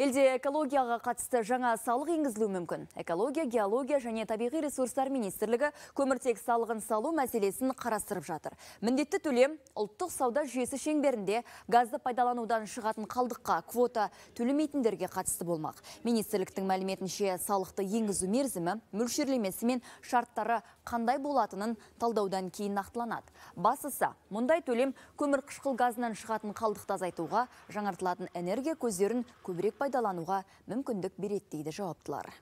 Елде экологияға қатысты жаңа салық енгізілуі мүмкін. Экология, геология және табиғи ресурстар министрлігі көміртек салығын салу мәселесін қарастырып жатыр. Міндетті төлем ұлттық сауда жүйесі шеңберінде газды пайдаланудан шығатын қалдыққа квота төлемейтіндерге қатысты болмақ. Министрліктің мәліметінше салықты енгізу мерзімі, мөлшерлемесі мен шарттары қандай болатынын талдаудан кейін нақтыланады. Бастысы, мұндай төлем көмір қышқыл газынан шығатын қалдықты азайтуға, жаңартылатын энергия көздерін көбірек пайдалануға мүмкіндік береді дейді жауаптылар